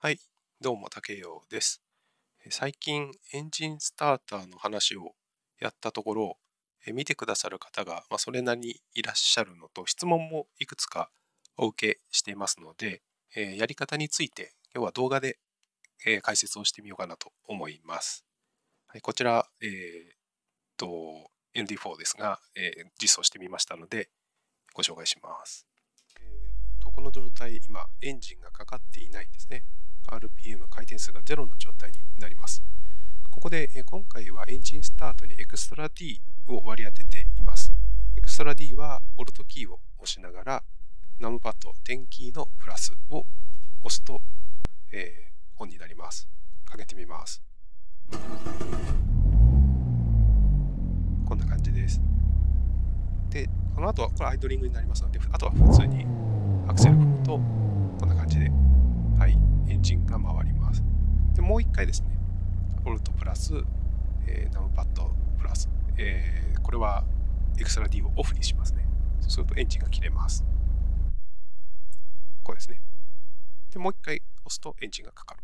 はい、どうも竹陽です。最近エンジンスターターの話をやったところ、見てくださる方がそれなりにいらっしゃるのと質問もいくつかお受けしていますので、やり方について今日は動画で解説をしてみようかなと思います。はい、こちら、えー、と ND4 ですが、えー、実装してみましたのでご紹介します。えー、とこの状態今エンジンがかかっていないですね。RPM 回転数が0の状態になります。ここで今回はエンジンスタートにエクストラ D を割り当てています。エクストラ D はオルトキーを押しながらナムパッド10キーのプラスを押すと、えー、オンになります。かけてみます。こんな感じです。で、この後はこれアイドリングになりますので、あとス、えー、ナムパッドプラス、えー、これはエクストラ D をオフにしますね。そうするとエンジンが切れます。こうですね。で、もう一回押すとエンジンがかかる。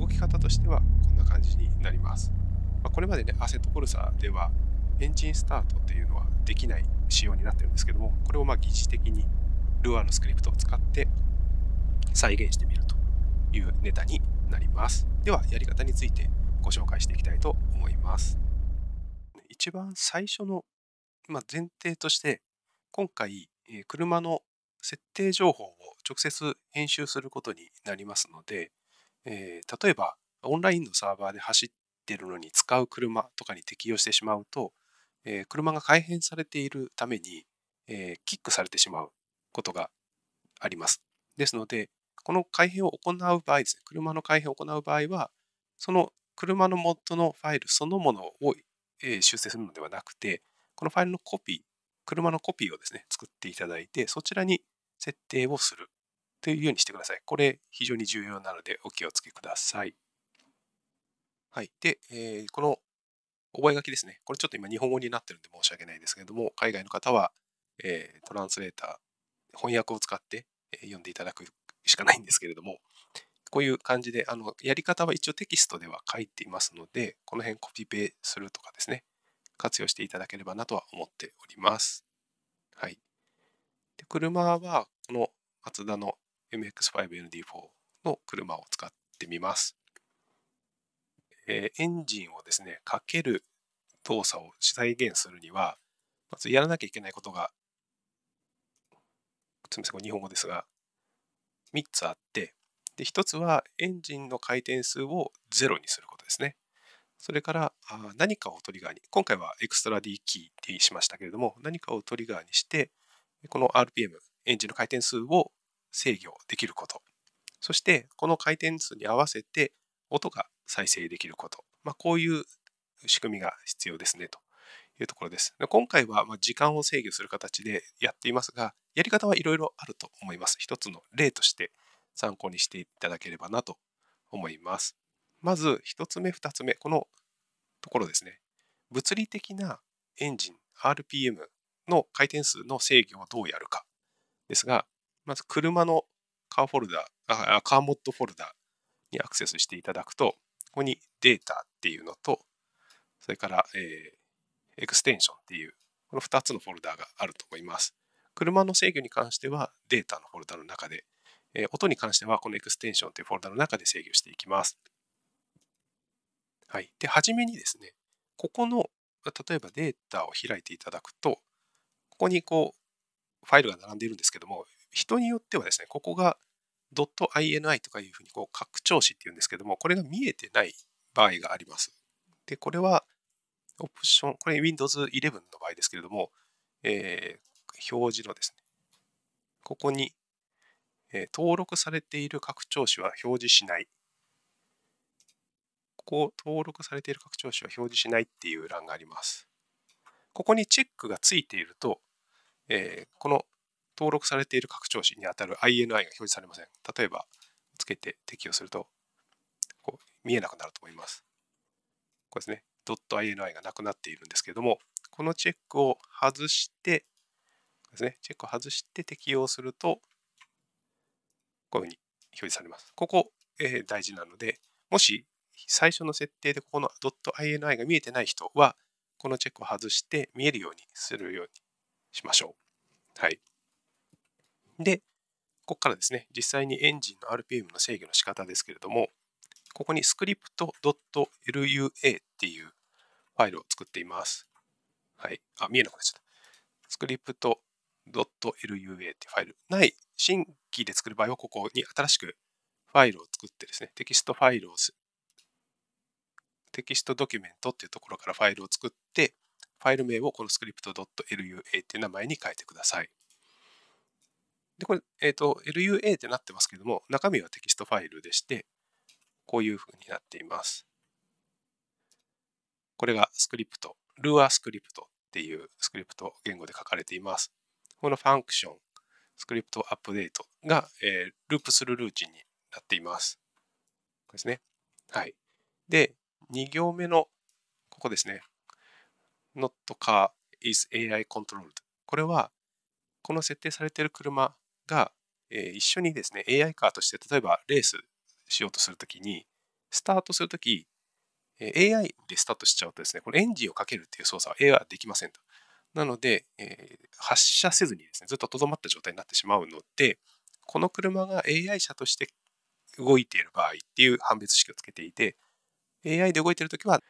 動き方としてはこんな感じになります。まあ、これまでね、アセットポルサーではエンジンスタートっていうのはできない仕様になってるんですけども、これをまあ疑似的にルアーのスクリプトを使って再現してみるというネタになります。では、やり方についてご紹介していきたいと思います。一番最初の、まあ、前提として、今回、え車の設定情報を直接編集することになりますので、えー、例えばオンラインのサーバーで走ってるのに使う車とかに適用してしまうと、えー、車が改変されているために、えー、キックされてしまうことがあります。ですので、この改変を行う場合ですね、車の改変を行う場合は、その車のモッドのファイルそのものを修正するのではなくて、このファイルのコピー、車のコピーをですね、作っていただいて、そちらに設定をするというようにしてください。これ非常に重要なのでお気をつけください。はい。で、えー、この覚書ですね。これちょっと今日本語になってるんで申し訳ないですけれども、海外の方は、えー、トランスレーター、翻訳を使って、え読んでいただくしかないんですけれども、こういう感じで、あの、やり方は一応テキストでは書いていますので、この辺コピペするとかですね、活用していただければなとは思っております。はい。で車は、このマツダの MX5ND4 の車を使ってみます。えー、エンジンをですね、かける動作を再現するには、まずやらなきゃいけないことが、すみません、日本語ですが、3つあって、で1つはエンジンの回転数を0にすることですね。それから何かをトリガーに、今回はエクストラ D キーってしましたけれども、何かをトリガーにして、この RPM、エンジンの回転数を制御できること。そして、この回転数に合わせて音が再生できること。まあ、こういう仕組みが必要ですねというところです。今回は時間を制御する形でやっていますが、やり方はいろいろあると思います。一つの例として参考にしていただければなと思います。まず一つ目、二つ目、このところですね。物理的なエンジン RPM の回転数の制御をどうやるかですが、まず車のカーフォルダー、カーモッドフォルダにアクセスしていただくと、ここにデータっていうのと、それから、えー、エクステンションっていう、この2つのフォルダがあると思います。車の制御に関してはデータのフォルダの中で、えー、音に関してはこのエクステンションというフォルダの中で制御していきます。はい。で、初めにですね、ここの、例えばデータを開いていただくと、ここにこう、ファイルが並んでいるんですけども、人によってはですね、ここが .ini とかいうふうにこう拡張子っていうんですけども、これが見えてない場合があります。で、これはオプション、これ Windows 11の場合ですけれども、えー、表示のですね、ここに、えー、登録されている拡張子は表示しない。ここ、登録されている拡張子は表示しないっていう欄があります。ここにチェックがついていると、えー、この登録されている拡張子に当たる INI が表示されません。例えば、つけて適用すると、こう見えなくなると思います。これですね。.ini がなくなっているんですけれども、このチェックを外して、ですね。チェックを外して適用すると、こういうふうに表示されます。ここ、えー、大事なので、もし最初の設定でここの .ini が見えてない人は、このチェックを外して見えるようにするようにしましょう。はい。で、ここからですね、実際にエンジンの RPM の制御の仕方ですけれども、ここにスクリプト l u a っていうファイルを作っています。はい。あ、見えなくなっちゃった。スクリプト .lua っていうファイル。ない、新規で作る場合は、ここに新しくファイルを作ってですね、テキストファイルを、すテキストドキュメントっていうところからファイルを作って、ファイル名をこのスクリプト .lua っていう名前に変えてください。で、これ、えっ、ー、と、lua ってなってますけども、中身はテキストファイルでして、こういうふうになっています。これがスクリプト、Lua スクリプトっていうスクリプト言語で書かれています。このファンクション、スクリプトアップデートが、えー、ループするルーチンになっています。これですね。はい。で、2行目の、ここですね。not car is AI controlled。これは、この設定されている車が、えー、一緒にですね、AI カーとして、例えばレースしようとするときに、スタートするとき、AI でスタートしちゃうとですね、このエンジンをかけるっていう操作は AI はできませんと。なので、えー、発車せずにですね、ずっととどまった状態になってしまうので、この車が AI 車として動いている場合っていう判別式をつけていて、AI で動いているときは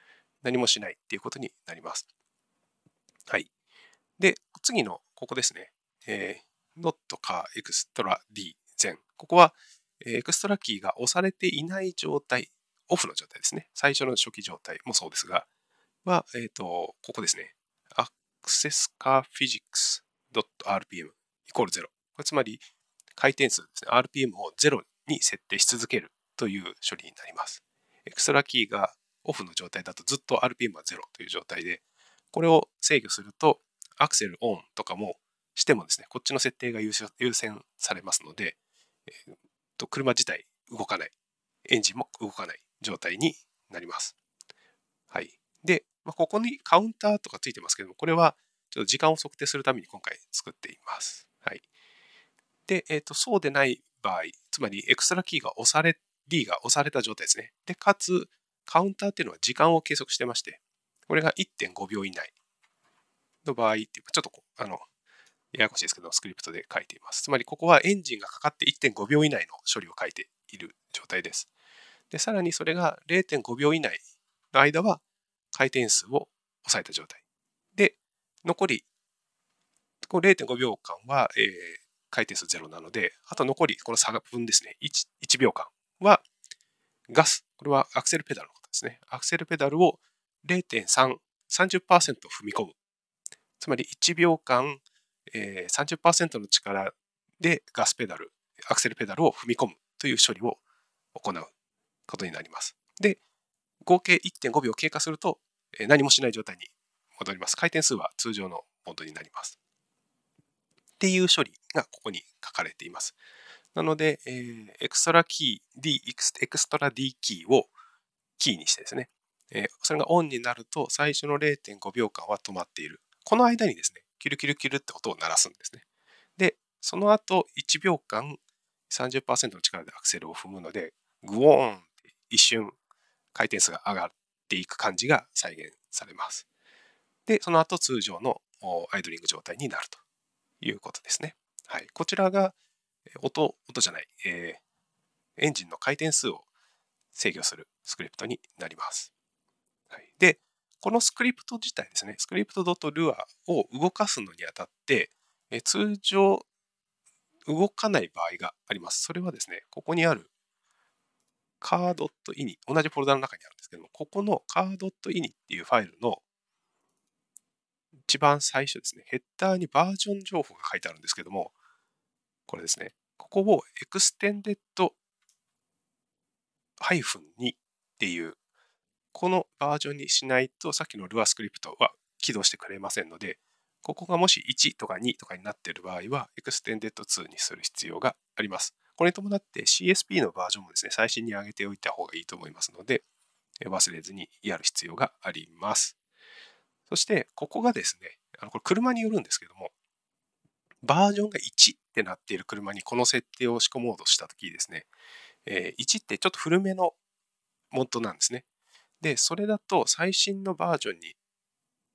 何もしないっていうことになります。はい。で、次の、ここですね。えー、not car extra d 前。ここは、えエクストラキーが押されていない状態、オフの状態ですね。最初の初期状態もそうですが、は、えっ、ー、と、ここですね。accesscarphysics.rpm イコールロ。これつまり回転数ですね、RPM をゼロに設定し続けるという処理になります。エクストラキーがオフの状態だとずっと RPM はゼロという状態で、これを制御するとアクセルオンとかもしてもですね、こっちの設定が優先されますので、えー、と車自体動かない、エンジンも動かない状態になります。はい。まあ、ここにカウンターとかついてますけども、これはちょっと時間を測定するために今回作っています。はい。で、えっ、ー、と、そうでない場合、つまりエクストラキーが押され、D が押された状態ですね。で、かつ、カウンターっていうのは時間を計測してまして、これが1.5秒以内の場合っていうか、ちょっとあの、ややこしいですけど、スクリプトで書いています。つまり、ここはエンジンがかかって1.5秒以内の処理を書いている状態です。で、さらにそれが0.5秒以内の間は回転数を抑えた状態。で、残り、この0.5秒間は、えー、回転数0なので、あと残り、この差分ですね1、1秒間はガス。これはアクセルペダルのことですね。アクセルペダルを0.3、30%踏み込む。つまり1秒間、えー、30%の力でガスペダル、アクセルペダルを踏み込むという処理を行うことになります。で、合計1.5秒経過すると、え何もしない状態に戻ります。回転数は通常のモードになります。っていう処理がここに書かれています。なので、えエクストラキー D、エクストラ D キーをキーにしてですね、えそれがオンになると最初の0.5秒間は止まっている。この間にですね、キュルキュルキュルって音を鳴らすんですね。で、その後1秒間30%の力でアクセルを踏むので、グオーンって一瞬回転数が上がっていく感じが再現されます。で、その後通常のアイドリング状態になるということですね。はい、こちらが音、音じゃない、えー、エンジンの回転数を制御するスクリプトになります。はい、で、このスクリプト自体ですね、スクリプト .lua を動かすのにあたって、え通常動かない場合があります。それはですね、ここにある car.ini、同じフォルダの中にあるんですけども、ここの car.ini っていうファイルの一番最初ですね、ヘッダーにバージョン情報が書いてあるんですけども、これですね、ここを extended- 2っていう、このバージョンにしないと、さっきのルアスクリプトは起動してくれませんので、ここがもし1とか2とかになっている場合は、extended2 にする必要があります。これに伴って CSP のバージョンもですね、最新に上げておいた方がいいと思いますので、忘れずにやる必要があります。そして、ここがですね、あのこれ車によるんですけども、バージョンが1ってなっている車にこの設定を仕込もうとしたときですね、え1ってちょっと古めのモッドなんですね。で、それだと最新のバージョンに、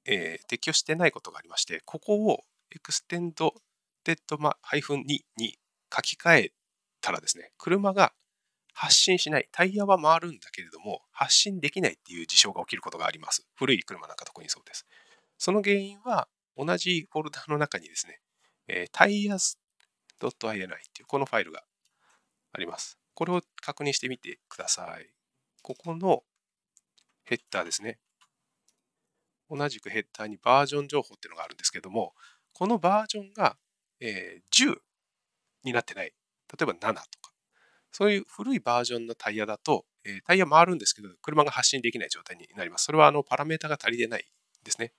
え適用してないことがありまして、ここをエクステンドテッド -2 に書き換えからですね、車が発進しない、タイヤは回るんだけれども、発進できないっていう事象が起きることがあります。古い車なんか特にそうです。その原因は、同じフォルダの中にですね、えー、タイヤ .ini っていうこのファイルがあります。これを確認してみてください。ここのヘッダーですね。同じくヘッダーにバージョン情報っていうのがあるんですけども、このバージョンが、えー、10になってない例えば7とか、そういう古いバージョンのタイヤだと、えタイヤ回るんですけど、車が発進できない状態になります。それはあのパラメータが足りてないですね。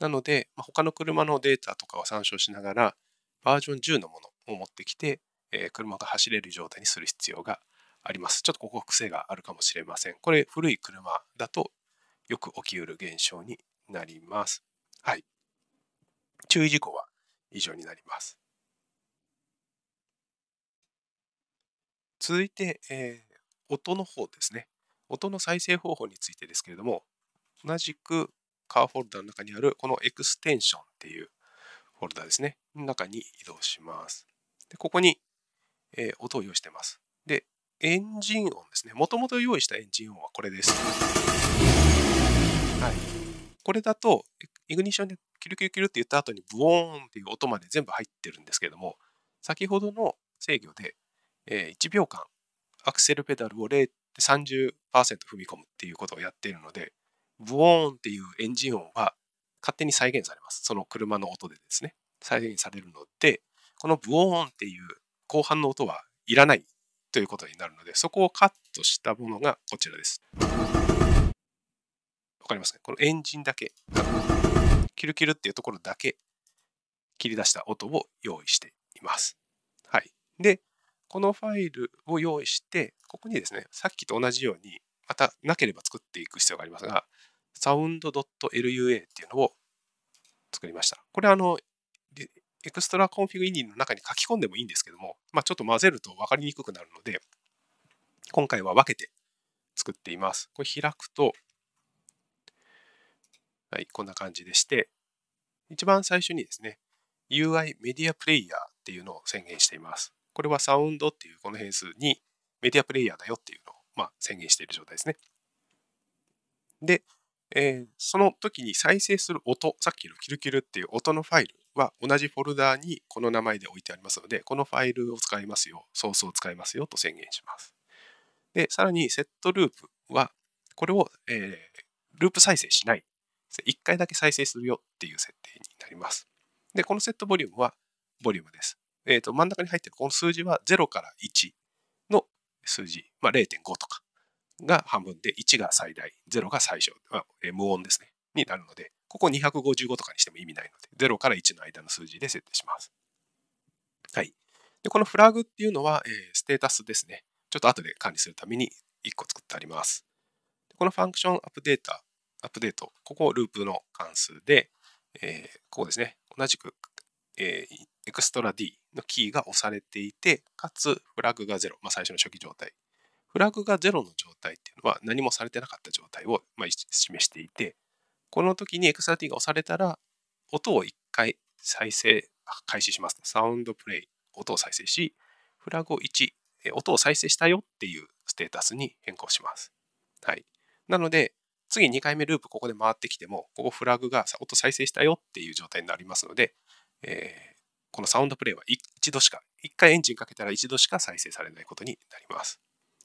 なので、ま他の車のデータとかを参照しながら、バージョン10のものを持ってきて、え車が走れる状態にする必要があります。ちょっとここ癖があるかもしれません。これ、古い車だとよく起きうる現象になります。はい。注意事項は以上になります。続いて、えー、音の方ですね。音の再生方法についてですけれども、同じくカーフォルダの中にあるこのエクステンションっていうフォルダですね。の中に移動します。でここに、えー、音を用意してます。で、エンジン音ですね。もともと用意したエンジン音はこれです。はい。これだと、イグニッションでキルキルキルって言った後にブオーンっていう音まで全部入ってるんですけども、先ほどの制御でえ1秒間アクセルペダルを0.30% 30%踏み込むっていうことをやっているので、ブオーンっていうエンジン音は勝手に再現されます。その車の音でですね、再現されるので、このブオーンっていう後半の音はいらないということになるので、そこをカットしたものがこちらです。わかりますかこのエンジンだけ、キルキルっていうところだけ切り出した音を用意しています。はい。で、このファイルを用意して、ここにですね、さっきと同じように、またなければ作っていく必要がありますが、sound.lua っていうのを作りました。これあの、エクストラコンフィグイニの中に書き込んでもいいんですけども、まあ、ちょっと混ぜると分かりにくくなるので、今回は分けて作っています。これ開くと、はい、こんな感じでして、一番最初にですね、UI メディアプレイヤーっていうのを宣言しています。これはサウンドっていうこの変数にメディアプレイヤーだよっていうのをまあ宣言している状態ですね。で、えー、その時に再生する音、さっきのキルキルっていう音のファイルは同じフォルダーにこの名前で置いてありますので、このファイルを使いますよ、ソースを使いますよと宣言します。で、さらにセットループは、これを、えー、ループ再生しない。1回だけ再生するよっていう設定になります。で、このセットボリュームはボリュームです。えっ、ー、と、真ん中に入ってるこの数字は0から1の数字、まあ、0.5とかが半分で、1が最大、0が最小、まあ、え無音ですね、になるので、ここ255とかにしても意味ないので、0から1の間の数字で設定します。はい。で、このフラグっていうのは、えー、ステータスですね。ちょっと後で管理するために1個作ってあります。このファンクションアップデータ、アップデート、ここをループの関数で、えー、ここですね、同じく、えー、エクストラ D のキーが押されていて、かつフラグが0、まあ、最初の初期状態。フラグが0の状態っていうのは何もされてなかった状態を、まあ、示していて、この時にエクストラ D が押されたら、音を1回再生、開始します。サウンドプレイ、音を再生し、フラグを1、音を再生したよっていうステータスに変更します。はい。なので、次2回目ループここで回ってきても、ここフラグが音再生したよっていう状態になりますので、えこのサウンドプレイは一度しか、一回エンジンかけたら一度しか再生されないことになります。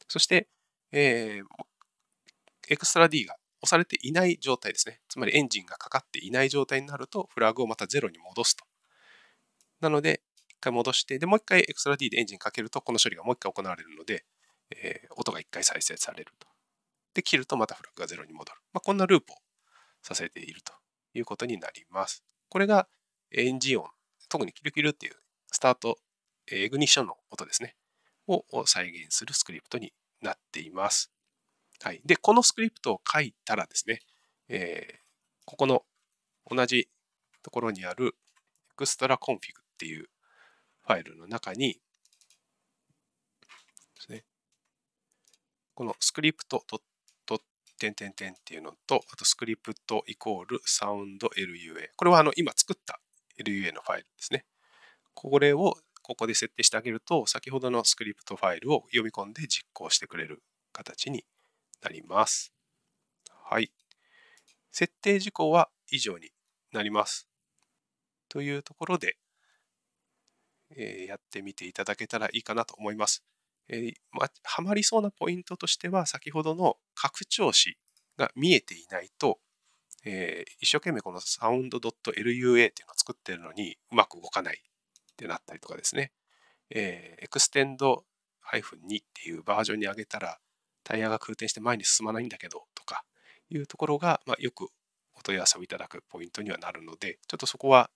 そして、えー、エクストラ D が押されていない状態ですね。つまりエンジンがかかっていない状態になると、フラグをまた0に戻すと。なので、一回戻して、で、もう一回エクストラ D でエンジンかけると、この処理がもう一回行われるので、えー、音が一回再生されると。で、切るとまたフラグが0に戻る。まあ、こんなループをさせているということになります。これがエンジン音特にキルキルっていうスタート、エグニッションの音ですね、を再現するスクリプトになっています。はい。で、このスクリプトを書いたらですね、えー、ここの同じところにあるエクストラコンフィグっていうファイルの中に、ですね、このスクリプトと点点点っていうのと、あとスクリプトイコールサウンド LUA。これはあの今作った LUA のファイルですね。これをここで設定してあげると、先ほどのスクリプトファイルを読み込んで実行してくれる形になります。はい。設定事項は以上になります。というところで、えー、やってみていただけたらいいかなと思います。えー、まはまりそうなポイントとしては、先ほどの拡張子が見えていないと、えー、一生懸命この sound.lua っていうのを作ってるのにうまく動かないってなったりとかですね、えー、extend-2 っていうバージョンに上げたらタイヤが空転して前に進まないんだけどとかいうところが、まあ、よくお問い合わせをいただくポイントにはなるので、ちょっとそこは、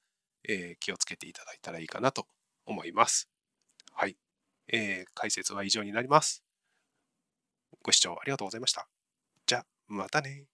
えー、気をつけていただいたらいいかなと思います。はい、えー、解説は以上になります。ご視聴ありがとうございました。じゃ、またね